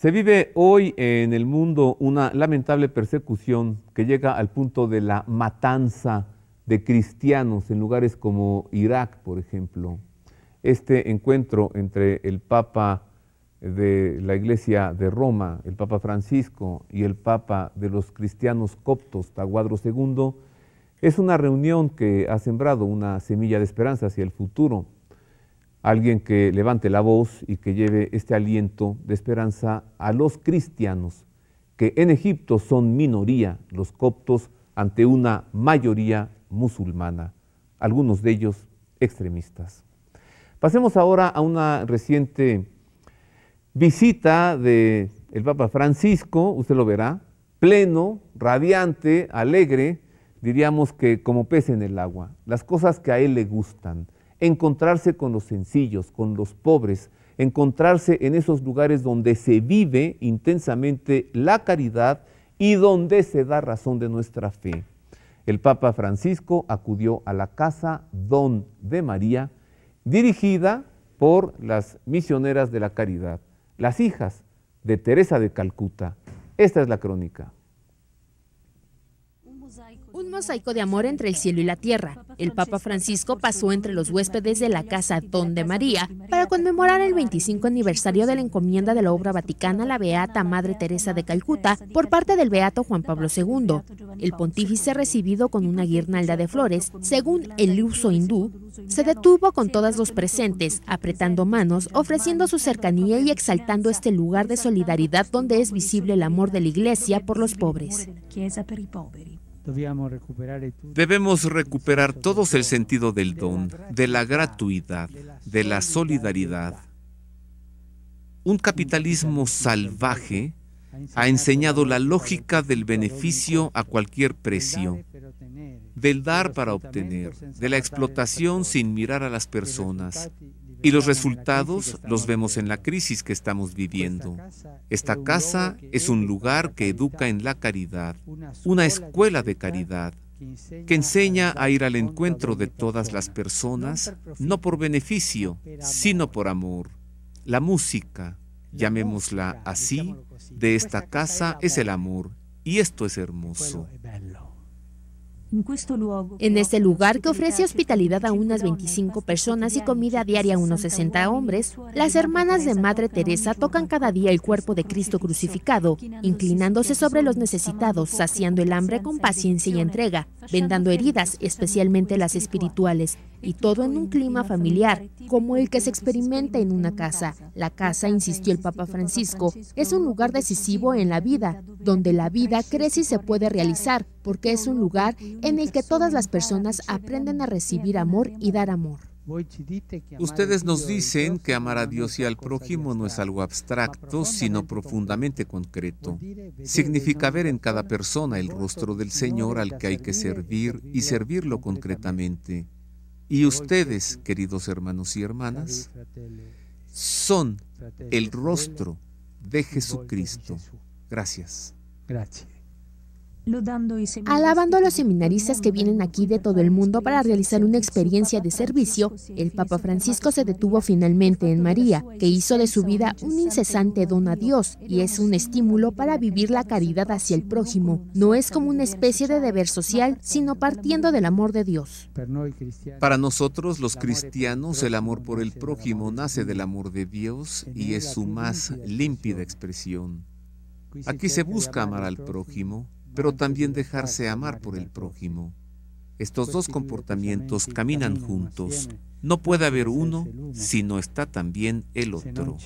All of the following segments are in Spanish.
Se vive hoy en el mundo una lamentable persecución que llega al punto de la matanza de cristianos en lugares como Irak, por ejemplo. Este encuentro entre el Papa de la Iglesia de Roma, el Papa Francisco, y el Papa de los cristianos coptos, Taguadro II, es una reunión que ha sembrado una semilla de esperanza hacia el futuro alguien que levante la voz y que lleve este aliento de esperanza a los cristianos, que en Egipto son minoría los coptos ante una mayoría musulmana, algunos de ellos extremistas. Pasemos ahora a una reciente visita del Papa Francisco, usted lo verá, pleno, radiante, alegre, diríamos que como pez en el agua, las cosas que a él le gustan encontrarse con los sencillos, con los pobres, encontrarse en esos lugares donde se vive intensamente la caridad y donde se da razón de nuestra fe. El Papa Francisco acudió a la Casa Don de María, dirigida por las misioneras de la caridad, las hijas de Teresa de Calcuta. Esta es la crónica. Un mosaico de amor entre el cielo y la tierra. El Papa Francisco pasó entre los huéspedes de la Casa Don de María para conmemorar el 25 aniversario de la encomienda de la obra vaticana a la Beata Madre Teresa de Calcuta por parte del Beato Juan Pablo II. El pontífice recibido con una guirnalda de flores, según el uso hindú, se detuvo con todos los presentes, apretando manos, ofreciendo su cercanía y exaltando este lugar de solidaridad donde es visible el amor de la Iglesia por los pobres. Debemos recuperar todos el sentido del don, de la gratuidad, de la solidaridad. Un capitalismo salvaje ha enseñado la lógica del beneficio a cualquier precio, del dar para obtener, de la explotación sin mirar a las personas, y los resultados los vemos en la crisis que estamos viviendo. Esta casa es un lugar que educa en la caridad, una escuela de caridad que enseña a ir al encuentro de todas las personas, no por beneficio, sino por amor. La música, llamémosla así, de esta casa es el amor, y esto es hermoso. En este lugar, que ofrece hospitalidad a unas 25 personas y comida diaria a unos 60 hombres, las hermanas de Madre Teresa tocan cada día el cuerpo de Cristo crucificado, inclinándose sobre los necesitados, saciando el hambre con paciencia y entrega, vendando heridas, especialmente las espirituales, y todo en un clima familiar, como el que se experimenta en una casa. La casa, insistió el Papa Francisco, es un lugar decisivo en la vida, donde la vida crece y se puede realizar, porque es un lugar en el que todas las personas aprenden a recibir amor y dar amor. Ustedes nos dicen que amar a Dios y al prójimo no es algo abstracto, sino profundamente concreto. Significa ver en cada persona el rostro del Señor al que hay que servir y servirlo concretamente. Y ustedes, queridos hermanos y hermanas, son el rostro de Jesucristo. Gracias. Gracias. Alabando a los seminaristas que vienen aquí de todo el mundo para realizar una experiencia de servicio, el Papa Francisco se detuvo finalmente en María, que hizo de su vida un incesante don a Dios y es un estímulo para vivir la caridad hacia el prójimo. No es como una especie de deber social, sino partiendo del amor de Dios. Para nosotros los cristianos, el amor por el prójimo nace del amor de Dios y es su más límpida expresión. Aquí se busca amar al prójimo pero también dejarse amar por el prójimo. Estos pues dos pues, comportamientos caminan juntos. No puede haber uno si no está también el otro.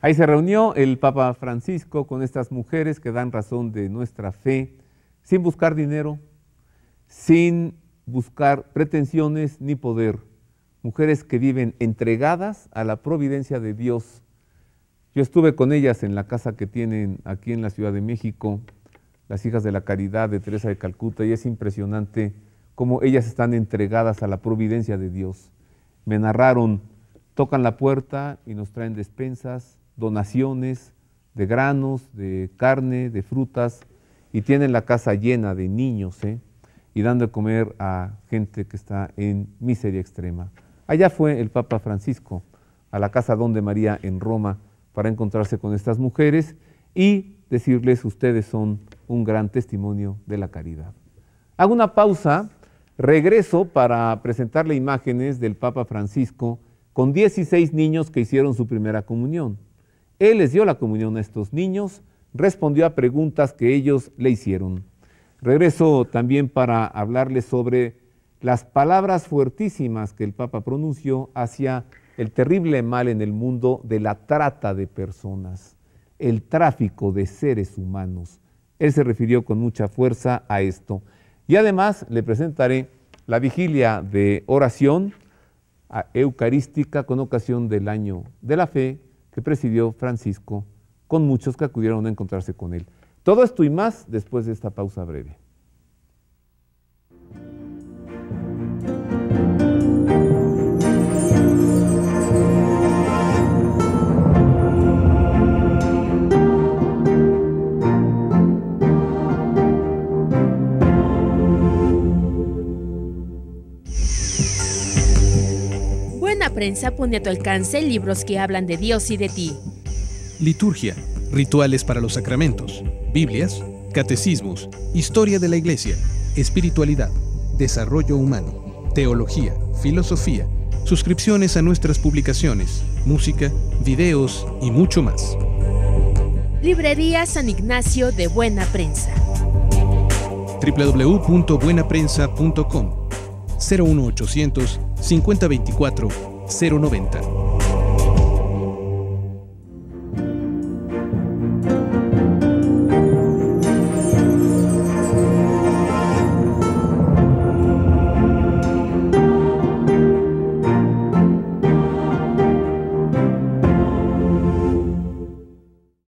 Ahí se reunió el Papa Francisco con estas mujeres que dan razón de nuestra fe, sin buscar dinero, sin buscar pretensiones ni poder. Mujeres que viven entregadas a la providencia de Dios yo estuve con ellas en la casa que tienen aquí en la Ciudad de México, las hijas de la caridad de Teresa de Calcuta, y es impresionante cómo ellas están entregadas a la providencia de Dios. Me narraron, tocan la puerta y nos traen despensas, donaciones de granos, de carne, de frutas, y tienen la casa llena de niños, ¿eh? y dando de comer a gente que está en miseria extrema. Allá fue el Papa Francisco, a la Casa Donde María en Roma, para encontrarse con estas mujeres y decirles ustedes son un gran testimonio de la caridad. Hago una pausa, regreso para presentarle imágenes del Papa Francisco con 16 niños que hicieron su primera comunión. Él les dio la comunión a estos niños, respondió a preguntas que ellos le hicieron. Regreso también para hablarles sobre las palabras fuertísimas que el Papa pronunció hacia el terrible mal en el mundo de la trata de personas, el tráfico de seres humanos. Él se refirió con mucha fuerza a esto. Y además le presentaré la vigilia de oración eucarística con ocasión del año de la fe que presidió Francisco, con muchos que acudieron a encontrarse con él. Todo esto y más después de esta pausa breve. Prensa pone a tu alcance libros que hablan de Dios y de ti. Liturgia, rituales para los sacramentos, Biblias, catecismos, historia de la Iglesia, espiritualidad, desarrollo humano, teología, filosofía, suscripciones a nuestras publicaciones, música, videos y mucho más. Librería San Ignacio de Buena Prensa. www.buenaprensa.com 01800 5024 090.